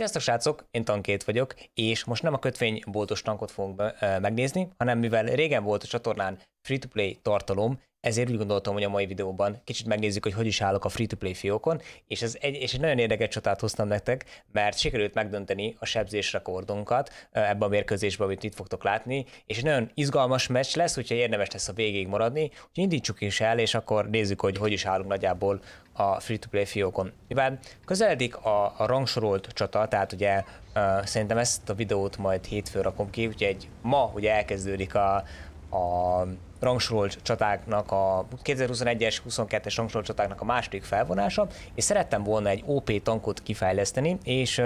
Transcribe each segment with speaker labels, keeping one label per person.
Speaker 1: Sziasztok srácok, én Tankét vagyok, és most nem a kötvényboltos tankot fogunk megnézni, hanem mivel régen volt a csatornán free-to-play tartalom, ezért úgy gondoltam, hogy a mai videóban kicsit megnézzük, hogy hogy is állok a free-to-play fiókon, és, ez egy, és egy nagyon érdekes csatát hoztam nektek, mert sikerült megdönteni a sebzés rekordunkat ebben a mérkőzésben, amit itt fogtok látni, és egy nagyon izgalmas meccs lesz, úgyhogy érdemes lesz a végéig maradni, úgyhogy indítsuk is el, és akkor nézzük, hogy hogy is állunk nagyjából a free-to-play fiókon. Mivel közeledik a, a rangsorolt csata, tehát ugye uh, szerintem ezt a videót majd hétfőn rakom ki, úgyhogy egy, ma ugye elkezdődik a, a rangsorolt csatáknak a 2021-es, 22-es rangsorolt csatáknak a második felvonása, és szerettem volna egy OP tankot kifejleszteni, és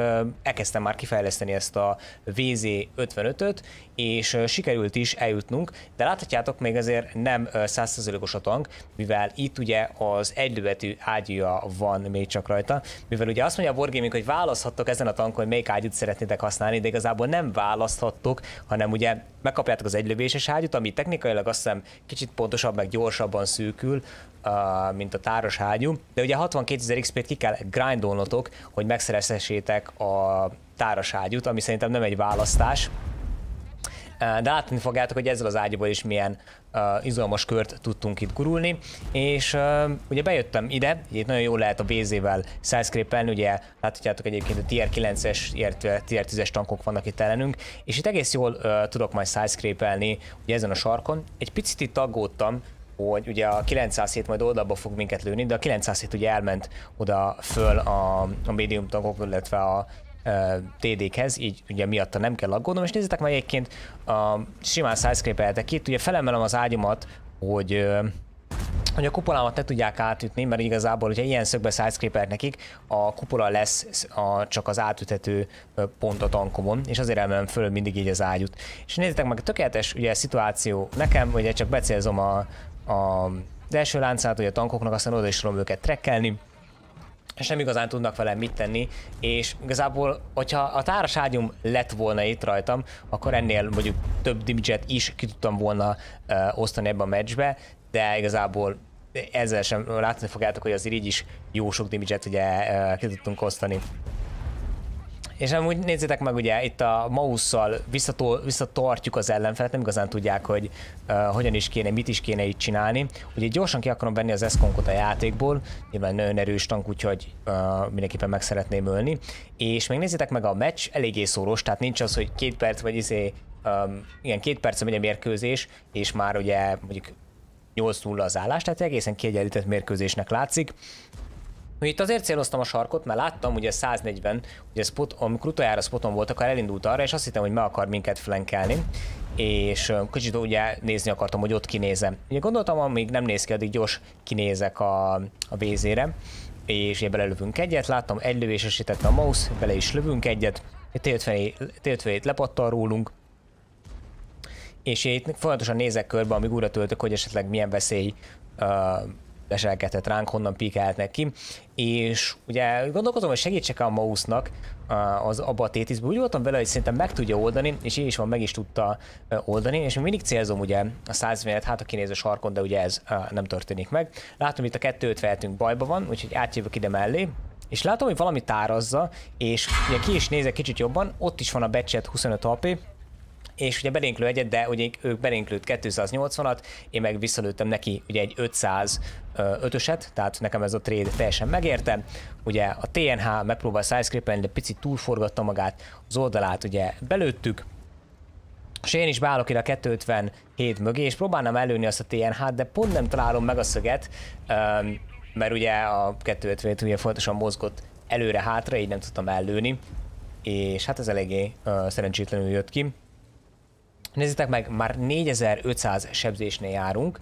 Speaker 1: elkezdtem már kifejleszteni ezt a VZ55-öt, és sikerült is eljutnunk, de láthatjátok, még azért nem 100%-os a tank, mivel itt ugye az egylőbetű ágyúja van még csak rajta, mivel ugye azt mondja a Wargaming, hogy választhattok ezen a tankon, hogy melyik ágyút szeretnétek használni, de igazából nem választhattok, hanem ugye megkapjátok az egylövéses hágyút, ami technikailag azt hiszem kicsit pontosabb, meg gyorsabban szűkül, uh, mint a táros hágyú, de ugye 62 XP-t ki kell grindolnotok, hogy megszerezhessétek a táros hágyút, ami szerintem nem egy választás de látni fogjátok, hogy ezzel az ágyból is milyen uh, izgalmas kört tudtunk itt gurulni, és uh, ugye bejöttem ide, itt nagyon jól lehet a BZ-vel szájszkrépelni, ugye láthatjátok egyébként a tier 9-es, illetve tier 10-es tankok vannak itt ellenünk, és itt egész jól uh, tudok majd szájszkrépelni ugye ezen a sarkon. Egy picit itt aggódtam, hogy ugye a 907 majd oldalba fog minket lőni, de a 907 ugye elment oda föl a, a médium tankok, illetve a TD-khez, így ugye miatta nem kell aggódnom, és nézzétek meg egyébként a simán sidescrapertek itt, ugye felemelem az ágyomat, hogy hogy a kupolámat ne tudják átütni, mert igazából, hogyha ilyen szögbe sidescraper nekik, a kupola lesz a, csak az átüthető pont a tankomon, és azért emelem föl mindig így az ágyut. És nézzétek meg, tökéletes ugye a szituáció nekem, ugye csak becélzom a, a az első láncát, hogy a tankoknak, aztán oda is tudom őket trekkelni, és nem igazán tudnak vele mit tenni, és igazából, hogyha a táras ágyum lett volna itt rajtam, akkor ennél mondjuk több dimidzset is ki tudtam volna uh, osztani ebbe a meccsbe, de igazából ezzel sem látni fogjátok, hogy az így is jó sok dimidzset ugye uh, ki tudtunk osztani. És amúgy nézzétek meg, ugye itt a mausszal visszatartjuk az ellenfelet, nem igazán tudják, hogy uh, hogyan is kéne, mit is kéne itt csinálni. Ugye gyorsan ki akarom venni az eszkonkot a játékból, nyilván nagyon erős tank, úgyhogy uh, mindenképpen meg szeretném ölni. És még nézzétek meg, a meccs eléggé szoros, tehát nincs az, hogy két perc vagy izé, um, igen, két perc megy a mérkőzés, és már ugye mondjuk 8-0 az állás, tehát egészen kiegyenlített mérkőzésnek látszik. Hogy itt azért céloztam a sarkot, mert láttam ugye 140, ugye spot, amikor utoljára spoton volt, akkor elindult arra, és azt hittem, hogy meg akar minket flankelni és kicsit ugye nézni akartam, hogy ott kinézem. Ugye gondoltam, amíg nem néz ki, addig gyors kinézek a, a vézére, és ugye belelövünk egyet, láttam egy lövés a mouse, bele is lövünk egyet, T-57 lepattal rólunk, és itt folyamatosan nézek körbe, amíg újra töltök, hogy esetleg milyen veszély uh, leselkedhet ránk, honnan pikálhatnak ki. És ugye gondolkozom, hogy segítsek a Mouse-nak az abba a tétiszbe. Úgy voltam vele, hogy szerintem meg tudja oldani, és így is van, meg is tudta oldani, és mindig célzom ugye a 150 hát a kinéző sarkon, de ugye ez nem történik meg. Látom, itt a kettőt feltünk bajban van, úgyhogy átjövök ide mellé, és látom, hogy valami tárazza, és ugye ki is nézek kicsit jobban, ott is van a becset 25 ap és ugye belénklő egyet, de ugye ők belénklőtt 280-at, én meg visszalőttem neki ugye egy 500 ötöset, tehát nekem ez a trade teljesen megérte. Ugye a TNH megpróbál sidescrapen, de picit túlforgatta magát, az oldalát ugye belőttük, és én is beállok ide a 257 mögé, és próbálnám előni azt a TNH-t, de pont nem találom meg a szöget, mert ugye a 257 ugye folyamatosan mozgott előre-hátra, így nem tudtam előni, és hát ez eléggé szerencsétlenül jött ki. Nézzétek meg, már 4500 sebzésnél járunk,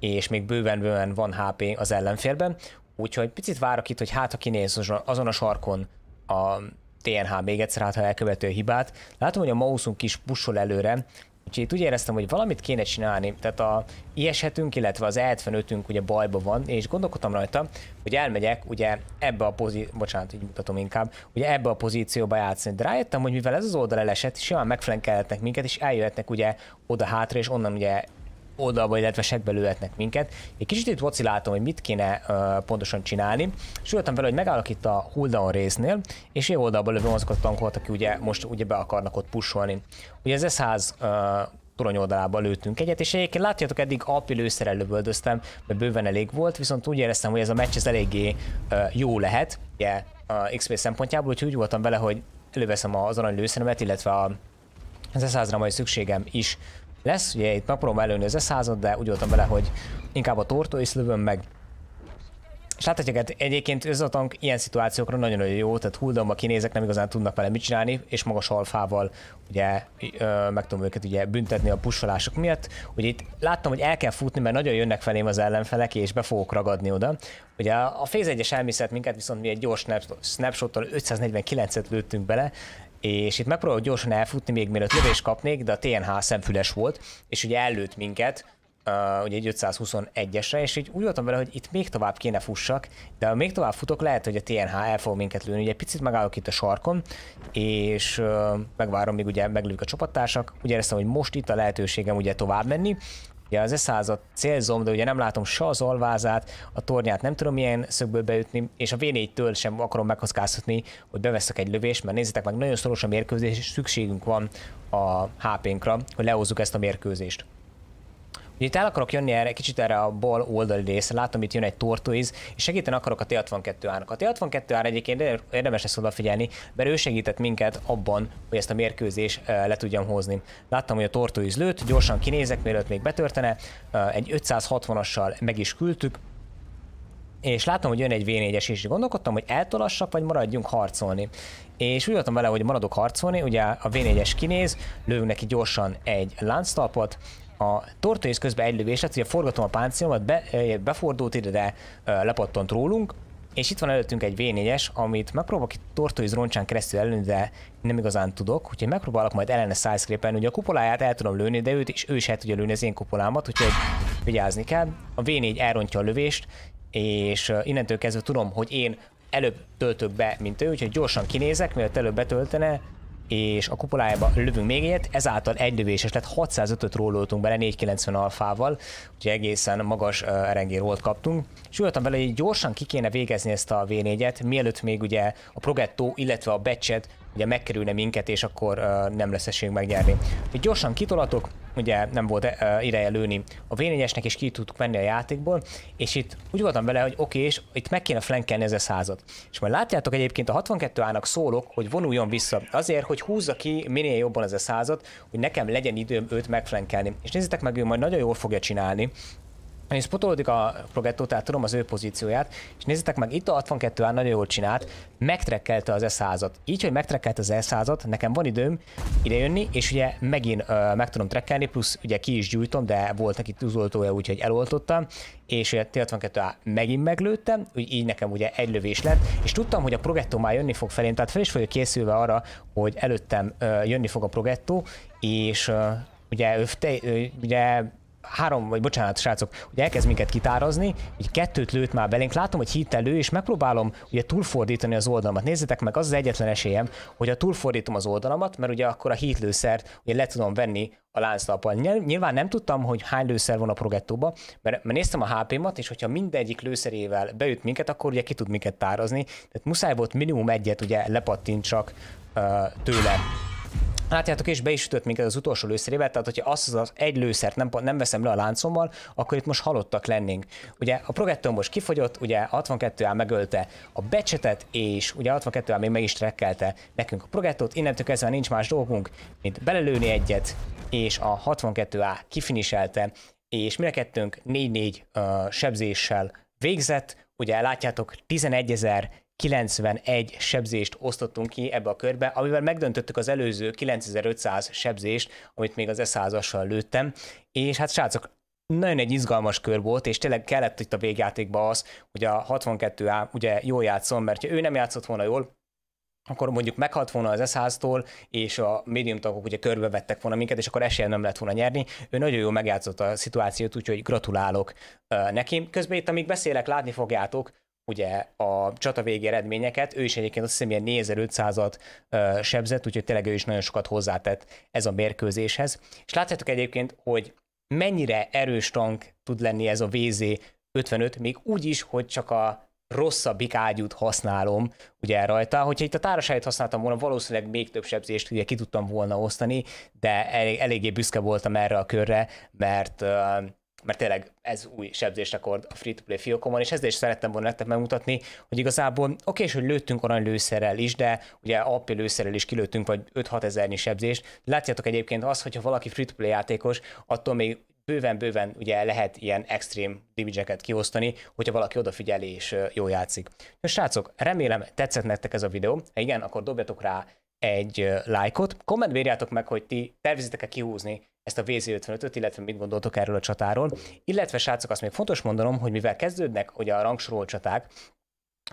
Speaker 1: és még bőven-bőven van HP az ellenfélben, úgyhogy picit várok itt, hogy hát ha kinéz azon a sarkon a TNH még egyszer, hát ha elkövető hibát. Látom, hogy a mouse is pusol előre, Úgyhogy itt úgy éreztem, hogy valamit kéne csinálni, tehát a ieshetünk, illetve az E75-ünk ugye bajba van, és gondolkodtam rajta, hogy elmegyek ugye ebbe a pozí... bocsánat, így mutatom inkább, ugye ebbe a pozícióba játszani, de rájöttem, hogy mivel ez az oldal elesett, simán megflenkelhetnek minket, és eljöhetnek ugye oda hátra, és onnan ugye oldalba, illetve segbe lőhetnek minket. Egy kicsit itt vaciláltam, hogy mit kéne uh, pontosan csinálni, és vele, hogy megállok itt a hulldown résznél, és én oldalba lövöm azokat a tankokat, akik ugye most ugye be akarnak ott pusolni. Ugye az S100 uh, torony oldalába lőttünk egyet, és egyébként látjátok, eddig api lőszerrel lövöldöztem, mert bőven elég volt, viszont úgy éreztem, hogy ez a meccs ez eléggé uh, jó lehet, ugye, uh, XP szempontjából, úgyhogy úgy voltam vele, hogy előveszem az arany lőszeremet, illetve a, az S100-ra majd szükségem is lesz. Ugye itt megpróbálom előni az eszházat, de úgy voltam bele, hogy inkább a tortó is lövöm meg. És láthatják, egyébként ez a tank ilyen szituációkra nagyon-nagyon jó, tehát huldamba kinézek, nem igazán tudnak vele mit csinálni, és magas alfával ugye ö, meg tudom őket ugye büntetni a pusolások miatt. Ugye itt láttam, hogy el kell futni, mert nagyon jönnek felém az ellenfelek, és be fogok ragadni oda. Ugye a Phase 1-es elmiszelt minket, viszont mi egy gyors snapshot 549-et lőttünk bele, és itt megpróbálok gyorsan elfutni, még mielőtt lövést kapnék, de a TNH szemfüles volt, és ugye előtt minket, uh, ugye egy 521-esre, és így úgy voltam vele, hogy itt még tovább kéne fussak, de ha még tovább futok, lehet, hogy a TNH el fog minket lőni. Ugye picit megállok itt a sarkon, és uh, megvárom, míg ugye meglők a csapattársak. Ugye éreztem, hogy most itt a lehetőségem ugye tovább menni, Ja, az eszázat célzom, de ugye nem látom se az alvázát, a tornyát nem tudom milyen szögből beütni, és a V4-től sem akarom megkockáztatni, hogy beveszek egy lövést, mert nézzétek meg, nagyon szoros a mérkőzés, és szükségünk van a HP-nkra, hogy lehozzuk ezt a mérkőzést. Úgyhogy itt el akarok jönni erre, kicsit erre a bal oldali részre, látom itt jön egy tortoiz, és segíteni akarok a T62 árnak. A T62 ár egyébként érdemes ezt odafigyelni, mert ő segített minket abban, hogy ezt a mérkőzést le tudjam hozni. Láttam, hogy a tortoiz lőtt, gyorsan kinézek, mielőtt még betörtene, egy 560-assal meg is küldtük, és látom, hogy jön egy V4-es is, gondolkodtam, hogy eltolassak, vagy maradjunk harcolni. És úgy voltam vele, hogy maradok harcolni, ugye a V4-es kinéz, lövünk neki gyorsan egy lánctalpot, a tortönés közben egy lövés lett, hát ugye forgatom a páncélomat, be, befordult ide, de lepattant rólunk, és itt van előttünk egy V4-es, amit megpróbálok itt tortóiz roncsán keresztül előni, de nem igazán tudok, úgyhogy megpróbálok majd ellene szájszkrépelni, ugye a kupoláját el tudom lőni, de őt is ő is el tudja lőni az én kupolámat, úgyhogy vigyázni kell. A V4 elrontja a lövést, és innentől kezdve tudom, hogy én előbb töltök be, mint ő, úgyhogy gyorsan kinézek, mielőtt előbb betöltene, és a kupolájába lövünk még egyet, ezáltal egy lövéses lett, 605-öt róloltunk bele 490 alfával, úgyhogy egészen magas uh, RNG rólt kaptunk. És úgy vele, hogy gyorsan ki kéne végezni ezt a V4-et, mielőtt még ugye a Progetto, illetve a Becset ugye megkerülne minket, és akkor uh, nem lesz esélyünk megnyerni. Úgyhogy gyorsan kitolatok, ugye nem volt uh, ideje lőni a vényegyesnek, és ki tudtuk menni a játékból, és itt úgy voltam vele, hogy oké, okay, és itt meg kéne flankelni ez a százat. És majd látjátok egyébként a 62-ának szólok, hogy vonuljon vissza, azért, hogy húzza ki minél jobban ez a százat, hogy nekem legyen időm őt megflankelni. És nézzétek meg, ő majd nagyon jól fogja csinálni, és spotolódik a tehát tudom az ő pozícióját, és nézzétek meg, itt a 62-án nagyon jól csinált, megtrekkelte az S100-at. Így, hogy megtrekkelt az S100-at, nekem van időm idejönni, és ugye megint uh, meg tudom trekkelni, plusz ugye ki is gyújtom, de volt neki tűzoltója, úgyhogy eloltottam, és ugye T62A megint meglőttem, úgy így nekem ugye egy lövés lett, és tudtam, hogy a Progetto már jönni fog felém, tehát fel is vagyok készülve arra, hogy előttem uh, jönni fog a Progetto, és uh, ugye, ő, te, ő, ugye három, vagy bocsánat, srácok, hogy elkezd minket kitárazni, így kettőt lőtt már belénk, látom, hogy hit elő, és megpróbálom ugye túlfordítani az oldalamat. Nézzétek meg, az az egyetlen esélyem, hogy a túlfordítom az oldalamat, mert ugye akkor a lőszert ugye le tudom venni a lánclappal. Nyilván nem tudtam, hogy hány lőszer van a progettóba, mert, mert néztem a HP-mat, és hogyha mindegyik lőszerével beüt minket, akkor ugye ki tud minket tárazni, tehát muszáj volt minimum egyet ugye lepattintsak uh, tőle. Látjátok, és be is ütött minket az utolsó lőszerével, tehát hogyha azt az egy lőszert nem, nem veszem le a láncommal, akkor itt most halottak lennénk. Ugye a Progetto most kifogyott, ugye 62 á megölte a becsetet, és ugye 62 á még meg is trekkelte nekünk a progettot, innentől kezdve nincs más dolgunk, mint belelőni egyet, és a 62A kifiniselte, és mire kettőnk 4-4 uh, sebzéssel végzett, ugye látjátok 11 ezer 91 sebzést osztottunk ki ebbe a körbe, amivel megdöntöttük az előző 9500 sebzést, amit még az E100-assal lőttem, és hát srácok, nagyon egy izgalmas kör volt, és tényleg kellett itt a végjátékba az, hogy a 62A ugye jól játszom, mert ha ő nem játszott volna jól, akkor mondjuk meghalt volna az eszháztól, és a médium tagok ugye körbevettek volna minket, és akkor esélye nem lett volna nyerni. Ő nagyon jól megjátszott a szituációt, úgyhogy gratulálok neki. Közben itt, amíg beszélek, látni fogjátok, ugye a csata végi eredményeket, ő is egyébként azt hiszem ilyen 4500-at sebzett, úgyhogy tényleg ő is nagyon sokat hozzátett ez a mérkőzéshez. És látjátok egyébként, hogy mennyire erős tank tud lenni ez a VZ55, még úgy is, hogy csak a rosszabbik ágyút használom ugye rajta. Hogyha itt a tárosáját használtam volna, valószínűleg még több sebzést ugye ki tudtam volna osztani, de elég, eléggé büszke voltam erre a körre, mert uh, mert tényleg ez új sebzésrekord a free-to-play fiókomon, és ezzel is szerettem volna nektek megmutatni, hogy igazából oké, és hogy lőttünk lőszerrel is, de ugye AP lőszerrel is kilőttünk, vagy 5-6 ezernyi sebzést. Látjátok egyébként azt, hogyha valaki free-to-play játékos, attól még bőven-bőven ugye lehet ilyen extrém damage kiosztani, hogyha valaki odafigyeli és jól játszik. Nos, srácok, remélem tetszett nektek ez a videó, ha igen, akkor dobjatok rá egy lájkot, Kommentbérjátok meg, hogy ti tervezitek-e kihúzni ezt a VZ55-öt, illetve mit gondoltok erről a csatáról. Illetve srácok, azt még fontos mondanom, hogy mivel kezdődnek ugye a rangsorol csaták,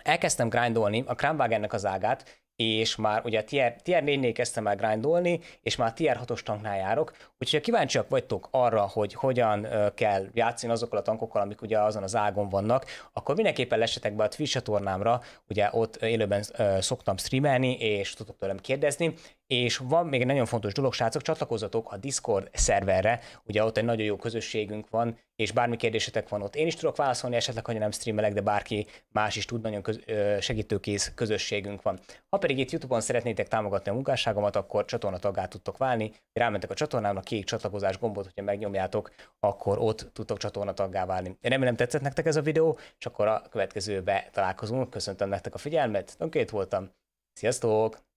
Speaker 1: elkezdtem grindolni a Kramwagennek az ágát, és már ugye a tier, tier 4-nél kezdtem el grindolni, és már a tier 6-os tanknál járok, úgyhogy ha kíváncsiak vagytok arra, hogy hogyan kell játszani azokkal a tankokkal, amik ugye azon az ágon vannak, akkor mindenképpen lesetek be a Twitch csatornámra, ugye ott élőben szoktam streamelni, és tudtok tőlem kérdezni, és van még egy nagyon fontos dolog, srácok, csatlakozzatok a Discord szerverre, ugye ott egy nagyon jó közösségünk van, és bármi kérdésetek van ott. Én is tudok válaszolni, esetleg, hogy nem streamelek, de bárki más is tud, nagyon köz- segítőkész közösségünk van. Ha pedig itt YouTube-on szeretnétek támogatni a munkásságomat, akkor csatornatagá tudtok válni. Rámentek a csatornámra, kék csatlakozás gombot, hogyha megnyomjátok, akkor ott tudtok csatornataggá válni. Én remélem tetszett nektek ez a videó, és akkor a következőbe találkozunk. Köszöntöm nektek a figyelmet, Önként voltam. Sziasztok!